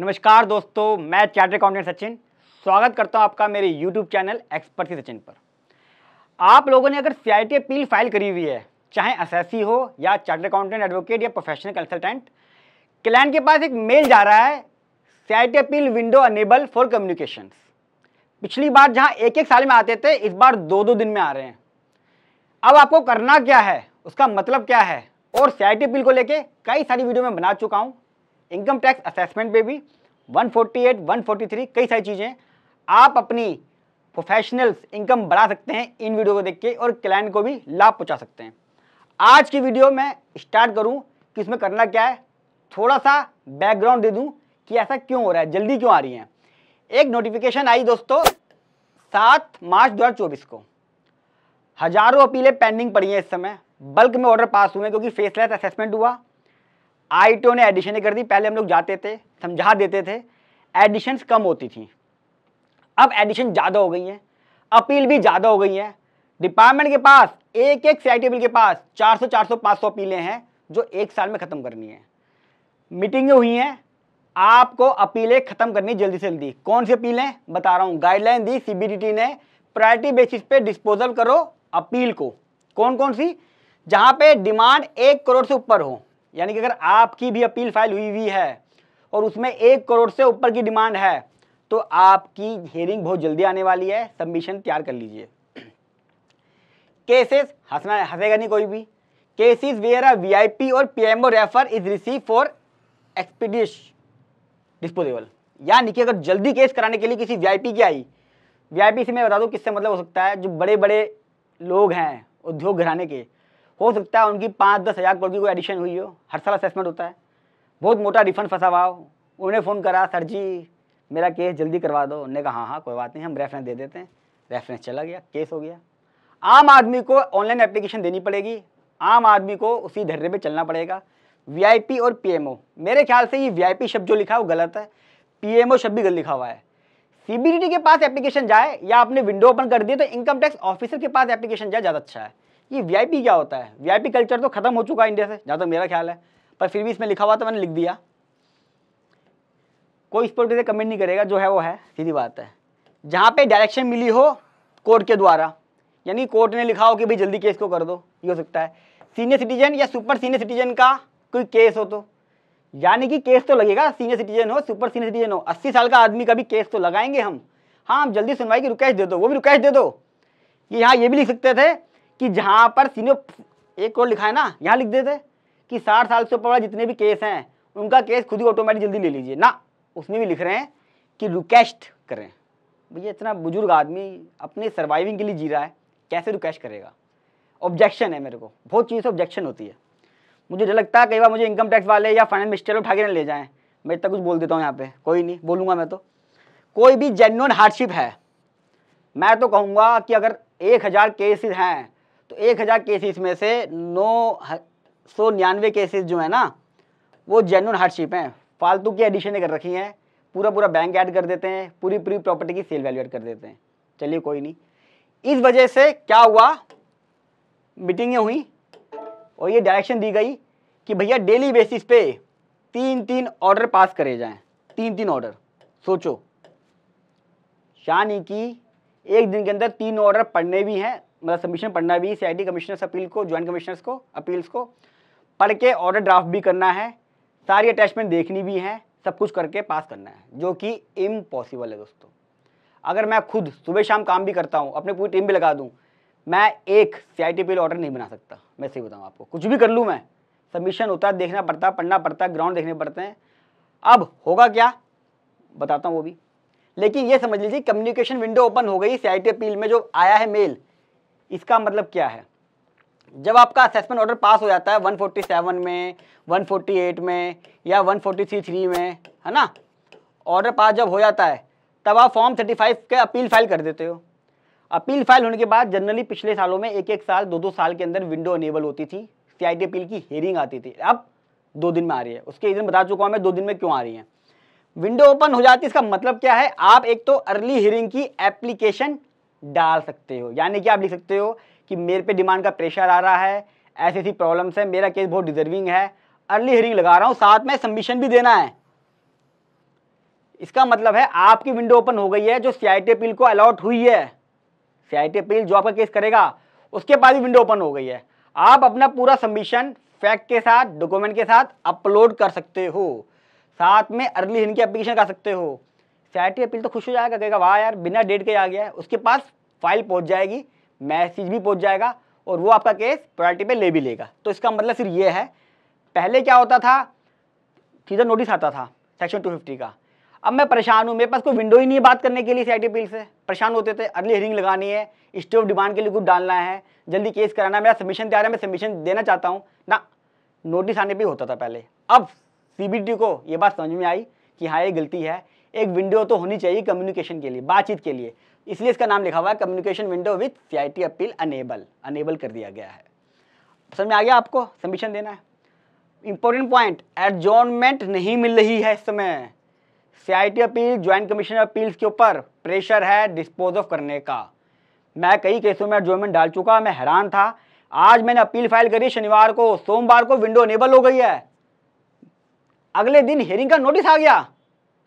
नमस्कार दोस्तों मैं चार्टर अकाउंटेंट सचिन स्वागत करता हूं आपका मेरे यूट्यूब चैनल एक्सपर्ट सचिन पर आप लोगों ने अगर सीआईटी अपील फाइल करी हुई है चाहे असेसी हो या चार्टर अकाउंटेंट एडवोकेट या प्रोफेशनल कंसल्टेंट क्लाइंट के पास एक मेल जा रहा है CIT appeal window enable for communication पिछली बार जहाँ एक एक साल में आते थे इस बार दो दो दिन में आ रहे हैं अब आपको करना क्या है उसका मतलब क्या है और सीआईटी अपील को लेके कई सारी वीडियो मैं बना चुका हूँ इनकम टैक्स असेसमेंट पे भी 148, 143 कई सारी चीज़ें आप अपनी प्रोफेशनल्स इनकम बढ़ा सकते हैं इन वीडियो को देख के और क्लाइंट को भी लाभ पहुँचा सकते हैं आज की वीडियो में स्टार्ट करूँ कि इसमें करना क्या है थोड़ा सा बैकग्राउंड दे दूँ कि ऐसा क्यों हो रहा है जल्दी क्यों आ रही है एक नोटिफिकेशन आई दोस्तों सात मार्च चौबीस को हजारों अपीलें पेंडिंग पड़ी हैं इस समय बल्क में ऑर्डर पास हुए क्योंकि फेसलेस असेसमेंट हुआ आई टो ने एडिशन कर दी पहले हम लोग जाते थे समझा देते थे एडिशंस कम होती थी अब एडिशन ज़्यादा हो गई हैं अपील भी ज़्यादा हो गई हैं डिपार्टमेंट के पास एक एक सी बिल के पास 400 400 500 अपीलें हैं जो एक साल में ख़त्म करनी है मीटिंगें हुई हैं आपको अपीलें ख़त्म करनी जल्दी से जल्दी कौन सी अपीलें बता रहा हूँ गाइडलाइन दी सी ने प्रायोरिटी बेसिस पे डिस्पोजल करो अपील को कौन कौन सी जहाँ पे डिमांड एक करोड़ से ऊपर हो यानी कि अगर आपकी भी अपील फाइल हुई हुई है और उसमें एक करोड़ से ऊपर की डिमांड है तो आपकी हेयरिंग बहुत जल्दी आने वाली है सबमिशन तैयार कर लीजिए केसेस हंसना हंसेगा नहीं कोई भी केसेस वेयर आर वीआईपी और PMO refer is receive for expeditious disposable यानी कि अगर जल्दी केस कराने के लिए किसी वीआईपी की आई वीआईपी से मैं बता दूं किससे मतलब हो सकता है जो बड़े बड़े लोग हैं उद्योग घराने के हो सकता है उनकी पाँच दस हज़ार करोड़ की कोई एडिशन हुई हो हर साल असेसमेंट होता है बहुत मोटा रिफंड फंसा हुआ हो उन्होंने फ़ोन करा सर जी मेरा केस जल्दी करवा दो उन्होंने कहा हाँ हाँ कोई बात नहीं हम रेफरेंस दे देते हैं रेफरेंस चला गया केस हो गया आम आदमी को ऑनलाइन एप्लीकेशन देनी पड़ेगी आम आदमी को उसी धरने पर चलना पड़ेगा वी और पी मेरे ख्याल से ये वी शब्द जो लिखा है वो गलत है पी शब्द भी गलत लिखा हुआ है सी के पास एप्लीकेशन जाए या आपने विंडो ओपन कर दिए तो इनकम टैक्स ऑफिसर के पास एप्लीकेशन जाए ज़्यादा अच्छा है ये वीआईपी क्या होता है वीआईपी कल्चर तो खत्म हो चुका है इंडिया से जहाँ तक तो मेरा ख्याल है पर फिर भी इसमें लिखा हुआ तो मैंने लिख दिया कोई इस पर किसी कमेंट नहीं करेगा जो है वो है सीधी बात है जहाँ पे डायरेक्शन मिली हो कोर्ट के द्वारा यानी कोर्ट ने लिखा हो कि भाई जल्दी केस को कर दो ये हो सकता है सीनियर सिटीजन या सुपर सीनियर सिटीजन का कोई केस हो तो यानी कि केस तो लगेगा सीनियर सिटीजन हो सुपर सीनियर सिटीजन हो अस्सी साल का आदमी का भी केस तो लगाएंगे हम हाँ हम जल्दी सुनवाई की रिक्वेस्ट दे दो वो भी रिक्वेस्ट दे दो ये हाँ ये भी लिख सकते थे कि जहाँ पर सीनियर एक करोड़ लिखा है ना यहाँ लिख देते कि साठ साल से ऊपर वाले जितने भी केस हैं उनका केस खुद ही ऑटोमेटिक जल्दी ले लीजिए ना उसमें भी लिख रहे हैं कि रिक्वेस्ट करें भैया इतना बुजुर्ग आदमी अपने सर्वाइविंग के लिए जी रहा है कैसे रिक्वेस्ट करेगा ऑब्जेक्शन है मेरे को बहुत चीज़ से ऑब्जेक्शन होती है मुझे डर लगता है कई बार मुझे इनकम टैक्स वाले या फाइनेंस मिनिस्टर उठा के ले जाएँ मैं इतना कुछ बोल देता हूँ यहाँ पे कोई नहीं बोलूँगा मैं तो कोई भी जेन्यून हार्डशिप है मैं तो कहूँगा कि अगर एक हज़ार केसेस हैं तो एक हज़ार केसेस में से नौ सौ निन्यानवे केसेज जो है ना वो जेनुअन हार्डशिप हैं फालतू की एडिशन कर रखी हैं पूरा पूरा बैंक ऐड कर देते हैं पूरी पूरी प्रॉपर्टी की सेल वैल्यू ऐड कर देते हैं चलिए कोई नहीं इस वजह से क्या हुआ मीटिंगें हुई और ये डायरेक्शन दी गई कि भैया डेली बेसिस पे तीन तीन ऑर्डर पास करे जाएं तीन तीन ऑर्डर सोचो यानी कि एक दिन के अंदर तीन ऑर्डर पढ़ने भी हैं मतलब सबमिशन पढ़ना भी सी आई कमिश्नर्स अपील को ज्वाइंट कमिश्नर्स को अपील्स को पढ़ के ऑर्डर ड्राफ्ट भी करना है सारी अटैचमेंट देखनी भी है सब कुछ करके पास करना है जो कि इम्पॉसिबल है दोस्तों अगर मैं खुद सुबह शाम काम भी करता हूँ अपनी पूरी टीम भी लगा दूँ मैं एक सी आई टी ऑर्डर नहीं बना सकता मैं सही बताऊँ आपको कुछ भी कर लूँ मैं सबमिशन होता है देखना पड़ता है पढ़ना पड़ता है ग्राउंड देखने पड़ते हैं अब होगा क्या बताता हूँ वो भी लेकिन ये समझ लीजिए कम्युनिकेशन विंडो ओपन हो गई सी आई अपील में जो आया है मेल इसका मतलब क्या है जब आपका असेसमेंट ऑर्डर पास हो जाता है 147 में 148 में या 143 में है ना ऑर्डर पास जब हो जाता है तब आप फॉर्म 35 के अपील फाइल कर देते हो अपील फाइल होने के बाद जनरली पिछले सालों में एक एक साल दो दो साल के अंदर विंडो अनेबल होती थी सी अपील की हेयरिंग आती थी अब दो दिन में आ रही है उसके रीज़न बता चुका हूँ मैं दो दिन में क्यों आ रही है विंडो ओपन हो जाती है इसका मतलब क्या है आप एक तो अर्ली हियरिंग की एप्लीकेशन डाल सकते हो यानी कि आप लिख सकते हो कि मेरे पे डिमांड का प्रेशर आ रहा है ऐसी ऐसी प्रॉब्लम्स है मेरा केस बहुत डिजर्विंग है अर्ली हरिंग लगा रहा हूँ साथ में सबमिशन भी देना है इसका मतलब है आपकी विंडो ओपन हो गई है जो सी आई अपील को अलॉट हुई है सी आई अपील जो आपका केस करेगा उसके बाद ही विंडो ओपन हो गई है आप अपना पूरा सबमिशन फैक्ट के साथ डॉक्यूमेंट के साथ अपलोड कर सकते हो साथ में अर्ली हिन की एप्लीकेशन कर सकते हो सियाटी अपील तो खुश हो जाएगा कहेगा वाह यार बिना डेट के आ गया है उसके पास फाइल पहुँच जाएगी मैसेज भी पहुँच जाएगा और वो आपका केस प्रायोरिटी पे ले भी लेगा तो इसका मतलब सिर्फ ये है पहले क्या होता था सीधा तो नोटिस आता था सेक्शन 250 का अब मैं परेशान हूँ मेरे पास कोई विंडो ही नहीं है बात करने के लिए सी अपील से परेशान होते थे अर्ली हरिंग लगानी है स्टे ऑफ डिमांड के लिए कुछ डालना है जल्दी केस कराना है मेरा सबमिशन तैयार है मैं सबमिशन देना चाहता हूँ ना नोटिस आने पर होता था पहले अब सी को ये बात समझ में आई कि हाँ ये गलती है एक विंडो तो होनी चाहिए कम्युनिकेशन के लिए बातचीत के लिए इसलिए इसका नाम लिखा हुआ है communication window with C appeal enable enable कर दिया गया है समझ में आ गया आपको सबमिशन देना है इंपॉर्टेंट पॉइंट एडजॉनमेंट नहीं मिल रही है इस समय CIT appeal joint commission appeals के ऊपर प्रेशर है डिस्पोज ऑफ करने का मैं कई केसों में एडजॉर्नमेंट डाल चुका मैं हैरान था आज मैंने अपील फाइल करी शनिवार को सोमवार को विंडो अनेबल हो गई है अगले दिन हेयरिंग का नोटिस आ गया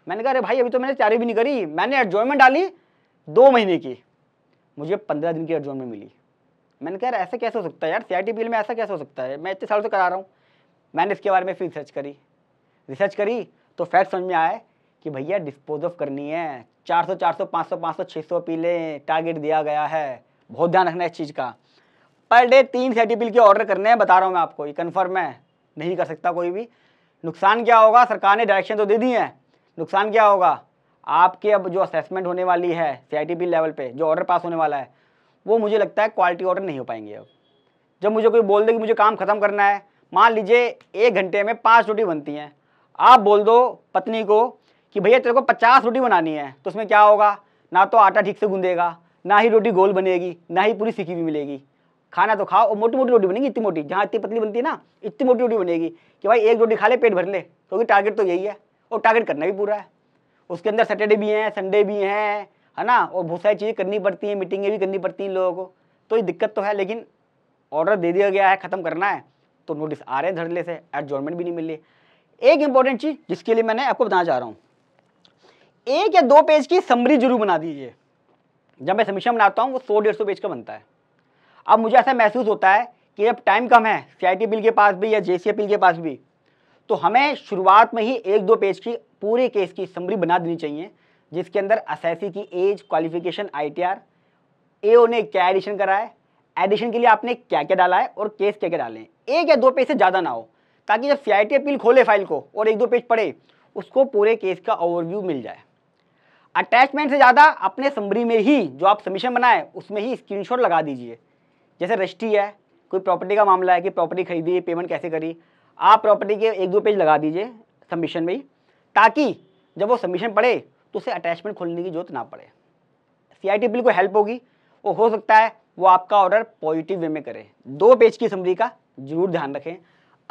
मैंने कहा अरे भाई अभी तो मैंने तैयारी भी नहीं करी मैंने एडजॉयमेंट डाली दो महीने की मुझे पंद्रह दिन की एडजॉयमेंट मिली मैंने कहा यार ऐसा कैसे हो सकता है यार सी आई में ऐसा कैसे हो सकता है मैं इतने साल से करा रहा हूँ मैंने इसके बारे में फिर रिसर्च करी रिसर्च करी तो फैक्ट समझ में आए कि भैया डिस्पोज ऑफ करनी है चार चार सौ सौ पाँच सौ पाँच सौ छः सौ अपीलें टारगेट दिया गया है बहुत ध्यान रखना है इस चीज़ का पर डे तीन सी आई के ऑर्डर करने हैं बता रहा हूँ मैं आपको ये कन्फर्म है नहीं कर सकता कोई भी नुकसान क्या होगा सरकार ने डायरेक्शन तो दे दी है नुकसान क्या होगा आपके अब जो असेसमेंट होने वाली है सी लेवल पे जो ऑर्डर पास होने वाला है वो मुझे लगता है क्वालिटी ऑर्डर नहीं हो पाएंगे अब जब मुझे कोई बोल दे कि मुझे काम ख़त्म करना है मान लीजिए एक घंटे में पाँच रोटी बनती हैं आप बोल दो पत्नी को कि भैया तेरे को पचास रोटी बनानी है तो उसमें क्या होगा ना तो आटा ठीक से गूंदेगा ना ही रोटी गोल बनेगी ना ही पूरी सीखी हुई मिलेगी खाना तो खाओ और मोटी मोटी रोटी बनेगी इतनी मोटी जहाँ इतनी पतली बनती है ना इतनी मोटी रोटी बनेगी कि भाई एक रोटी खा ले पेट भर ले क्योंकि तो टारगेट तो यही है और तो टारगेट करना भी पूरा है उसके अंदर सैटरडे भी हैं संडे भी हैं है ना और बहुत सारी चीज़ें करनी पड़ती हैं मीटिंगें भी करनी पड़ती हैं लोगों को तो ये दिक्कत तो है लेकिन ऑर्डर दे दिया गया है ख़त्म करना है तो नोटिस आ रहे हैं धड़ले से एडजॉर्नमेंट भी नहीं मिल रही एक इंपॉर्टेंट चीज़ जिसके लिए मैंने आपको बताना चाह रहा हूँ एक या दो पेज की समरी जरूर बना दीजिए जब मैं समीक्षा बनाता हूँ वो सौ डेढ़ सौ पेज का बनता है अब मुझे ऐसा महसूस होता है कि अब टाइम कम है सी बिल के पास भी या जे बिल के पास भी तो हमें शुरुआत में ही एक दो पेज की पूरे केस की समरी बना देनी चाहिए जिसके अंदर असैसी की एज क्वालिफिकेशन आईटीआर ए ने क्या एडिशन करा है एडिशन के लिए आपने क्या क्या डाला है और केस क्या क्या डाले हैं एक या दो पेज से ज़्यादा ना हो ताकि जब सी अपील खोले फाइल को और एक दो पेज पढ़े उसको पूरे केस का ओवरव्यू मिल जाए अटैचमेंट से ज़्यादा अपने समरी में ही जो आप सबमिशन बनाए उसमें ही स्क्रीनशॉट लगा दीजिए जैसे रजिस्ट्री है कोई प्रॉपर्टी का मामला है कि प्रॉपर्टी खरीदी पेमेंट कैसे करी आप प्रॉपर्टी के एक दो पेज लगा दीजिए सबमिशन में ही ताकि जब वो सबमिशन पड़े तो उसे अटैचमेंट खोलने की जरूरत ना पड़े सी आई बिल को हेल्प होगी वो हो सकता है वो आपका ऑर्डर पॉजिटिव वे में करे दो पेज की समरी का जरूर ध्यान रखें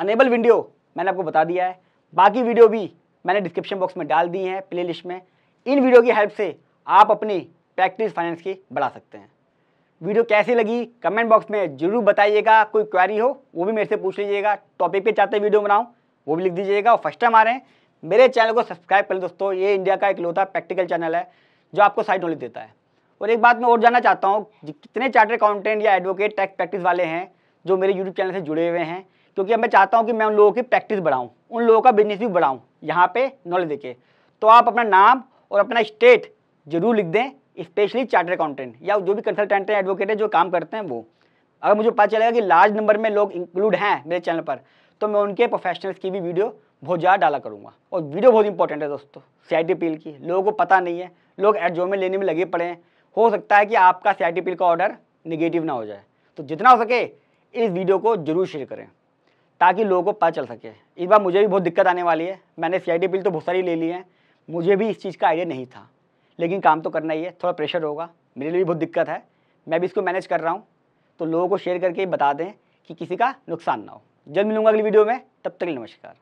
अनेबल वीडियो मैंने आपको बता दिया है बाकी वीडियो भी मैंने डिस्क्रिप्शन बॉक्स में डाल दी हैं लिस्ट में इन वीडियो की हेल्प से आप अपनी प्रैक्टिस फाइनेंस की बढ़ा सकते हैं वीडियो कैसी लगी कमेंट बॉक्स में जरूर बताइएगा कोई क्वारी हो वो भी मेरे से पूछ लीजिएगा टॉपिक पे चाहते वीडियो बनाऊँ वो भी लिख दीजिएगा और फर्स्ट टाइम आ रहे हैं मेरे चैनल को सब्सक्राइब करें दोस्तों ये इंडिया का एक लोता प्रैक्टिकल चैनल है जो आपको साइड नॉलेज देता है और एक बात मैं और जानना चाहता हूँ कितने चार्टर अकाउंटेंट या एडवोकेट टैक्स प्रैक्टिस वाले हैं जो मेरे यूट्यूब चैनल से जुड़े हुए हैं क्योंकि अब मैं चाहता हूँ कि मैं उन लोगों की प्रैक्टिस बढ़ाऊँ उन लोगों का बिजनेस भी बढ़ाऊँ यहाँ पे नॉलेज देके तो आप अपना नाम और अपना स्टेट जरूर लिख दें स्पेशली चार्टर अकाउंटेंट या जो भी कंसल्टेंट हैं एडवोकेट हैं जो काम करते हैं वो अगर मुझे पता चलेगा कि लार्ज नंबर में लोग इंक्लूड हैं मेरे चैनल पर तो मैं उनके प्रोफेशनल्स की भी वीडियो बहुत ज़्यादा डाला करूँगा और वीडियो बहुत इंपॉर्टेंट है दोस्तों सी आई पील की लोगों को पता नहीं है लोग एड में लेने में लगे पड़े हैं हो सकता है कि आपका सी आई पील का ऑर्डर निगेटिव ना हो जाए तो जितना हो सके इस वीडियो को जरूर शेयर करें ताकि लोगों को पता चल सके इस बार मुझे भी बहुत दिक्कत आने वाली है मैंने सी आई पिल तो बहुत सारी ले ली है मुझे भी इस चीज़ का आइडिया नहीं था लेकिन काम तो करना ही है थोड़ा प्रेशर होगा मेरे लिए भी बहुत दिक्कत है मैं भी इसको मैनेज कर रहा हूँ तो लोगों को शेयर करके बता दें कि किसी का नुकसान ना हो जल्द मिलूंगा अगली वीडियो में तब तक नमस्कार